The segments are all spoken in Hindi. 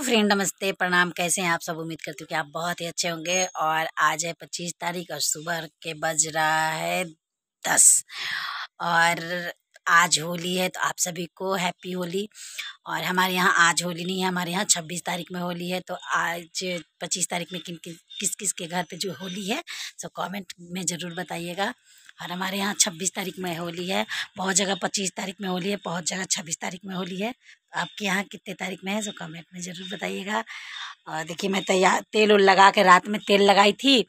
हेलो तो फ्रेंड नमस्ते प्रणाम कैसे हैं आप सब उम्मीद करती हूँ कि आप बहुत ही अच्छे होंगे और आज है पच्चीस तारीख और सुबह के बज रहा है दस और आज होली है तो आप सभी को हैप्पी होली और हमारे यहाँ आज होली नहीं है हमारे यहाँ छब्बीस तारीख में होली है तो आज पच्चीस तारीख में किन किस किस के घर पे जो होली है सो तो कमेंट में ज़रूर बताइएगा और हमारे यहाँ छब्बीस तारीख में होली है बहुत जगह पच्चीस तारीख में होली है बहुत जगह छब्बीस तारीख में होली है तो आपके यहाँ कितने तारीख में है सो तो कमेंट में ज़रूर बताइएगा और देखिए मैं तैयार तेल उल लगा के रात में तेल लगाई थी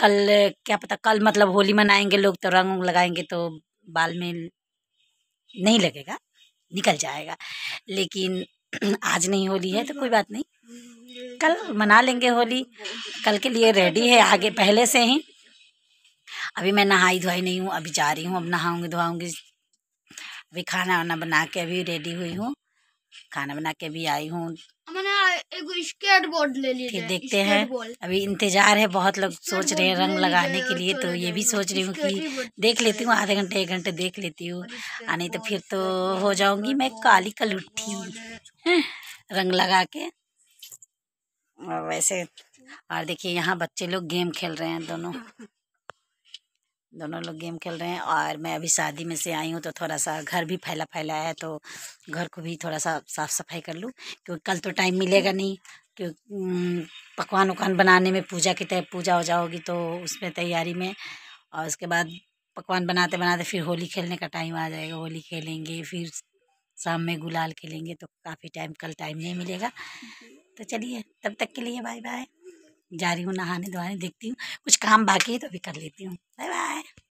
कल क्या पता कल मतलब होली मनाएंगे लोग तो रंग लगाएंगे तो बाल में नहीं लगेगा निकल जाएगा लेकिन आज नहीं होली है तो कोई बात नहीं कल मना लेंगे होली कल के लिए रेडी है आगे पहले से ही अभी मैं नहाई धोई नहीं हूँ अभी जा रही हूँ अब नहाऊंगी धोआऊंगी अभी खाना वाना बना के अभी रेडी हुई हूँ खाना बना के अभी आई हूँ एक स्केट बोर्ड ले लीजिए फिर देखते हैं अभी इंतजार है बहुत लोग सोच रहे हैं रंग लगाने के लिए तो ये भी सोच रही हूँ कि देख लेती हूँ आधे घंटे एक घंटे देख लेती हूँ नहीं तो फिर तो हो जाऊंगी मैं काली कल उठी रंग लगा के और वैसे और देखिए यहाँ बच्चे लोग गेम खेल रहे हैं दोनों दोनों लोग गेम खेल रहे हैं और मैं अभी शादी में से आई हूँ तो थोड़ा सा घर भी फैला फैला है तो घर को भी थोड़ा सा साफ सफाई कर लूँ क्योंकि कल तो टाइम मिलेगा नहीं क्योंकि पकवान उकवान बनाने में पूजा की तय पूजा हो जाओगी तो उसमें तैयारी में और उसके बाद पकवान बनाते बनाते फिर होली खेलने का टाइम आ जाएगा होली खेलेंगे फिर शाम में गुलाल खेलेंगे तो काफ़ी टाइम कल टाइम नहीं मिलेगा तो चलिए तब तक के लिए बाय बाय जा रही हूँ नहाने धोने देखती हूँ कुछ काम बाकी है तो भी कर लेती हूँ बाय बाय